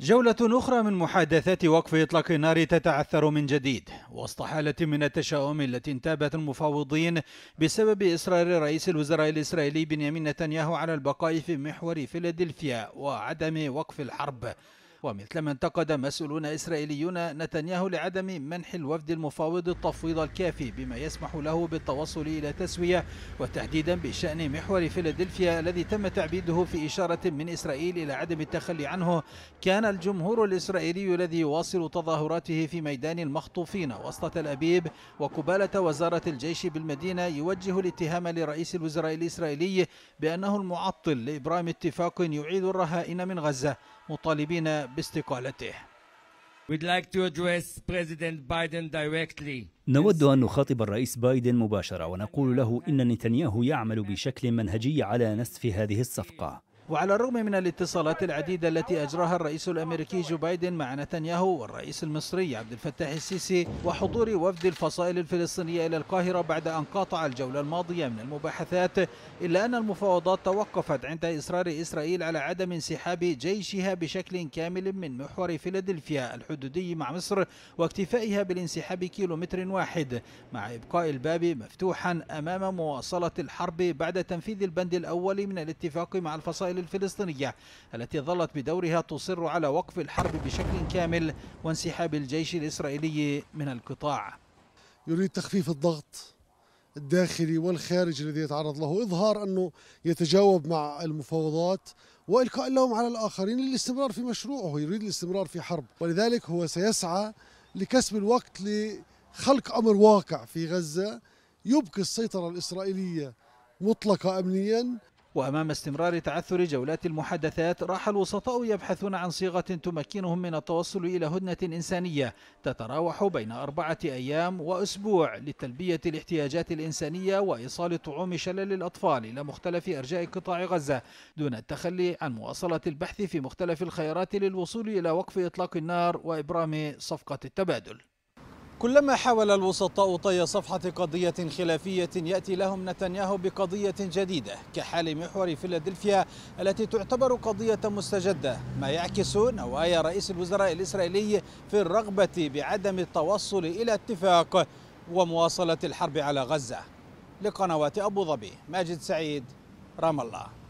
جولة أخرى من محادثات وقف إطلاق النار تتعثر من جديد وسط حالة من التشاؤم التي انتابت المفاوضين بسبب إصرار رئيس الوزراء الإسرائيلي بنيامين نتنياهو على البقاء في محور فيلادلفيا وعدم وقف الحرب ومثلما انتقد مسؤولون إسرائيليون نتنياهو لعدم منح الوفد المفاوض التفويض الكافي بما يسمح له بالتوصل إلى تسوية وتحديدا بشأن محور فيلادلفيا الذي تم تعبيده في إشارة من إسرائيل إلى عدم التخلي عنه كان الجمهور الإسرائيلي الذي يواصل تظاهراته في ميدان المخطوفين وسط تل أبيب وقبالة وزارة الجيش بالمدينة يوجه الاتهام لرئيس الوزراء الإسرائيلي بأنه المعطل لإبرام اتفاق يعيد الرهائن من غزة مطالبين باستقالته نود أن نخاطب الرئيس بايدن مباشرة ونقول له إن نتنياهو يعمل بشكل منهجي على نسف هذه الصفقة وعلى الرغم من الاتصالات العديدة التي أجراها الرئيس الأمريكي جو بايدن مع نتنياهو والرئيس المصري عبد الفتاح السيسي وحضور وفد الفصائل الفلسطينية إلى القاهرة بعد أن قاطع الجولة الماضية من المباحثات إلا أن المفاوضات توقفت عند إصرار إسرائيل على عدم انسحاب جيشها بشكل كامل من محور فيلادلفيا الحدودي مع مصر واكتفائها بالانسحاب كيلومتر واحد مع إبقاء الباب مفتوحا أمام مواصلة الحرب بعد تنفيذ البند الأول من الاتفاق مع الفصائل الدول الفلسطينية التي ظلت بدورها تصر على وقف الحرب بشكل كامل وانسحاب الجيش الإسرائيلي من القطاع يريد تخفيف الضغط الداخلي والخارجي الذي يتعرض له إظهار أنه يتجاوب مع المفاوضات وإلقاء اللوم على الآخرين للاستمرار في مشروعه يريد الاستمرار في حرب ولذلك هو سيسعى لكسب الوقت لخلق أمر واقع في غزة يبقي السيطرة الإسرائيلية مطلقة أمنيا وأمام استمرار تعثر جولات المحادثات راح الوسطاء يبحثون عن صيغة تمكنهم من التوصل إلى هدنة إنسانية تتراوح بين أربعة أيام وأسبوع لتلبية الاحتياجات الإنسانية وإيصال طعوم شلل الأطفال إلى مختلف أرجاء قطاع غزة دون التخلي عن مواصلة البحث في مختلف الخيارات للوصول إلى وقف إطلاق النار وإبرام صفقة التبادل كلما حاول الوسطاء طي صفحة قضية خلافية يأتي لهم نتنياهو بقضية جديدة كحال محور فيلادلفيا التي تعتبر قضية مستجدة ما يعكس نوايا رئيس الوزراء الإسرائيلي في الرغبة بعدم التوصل إلى اتفاق ومواصلة الحرب على غزة لقنوات أبو ظبي ماجد سعيد رام الله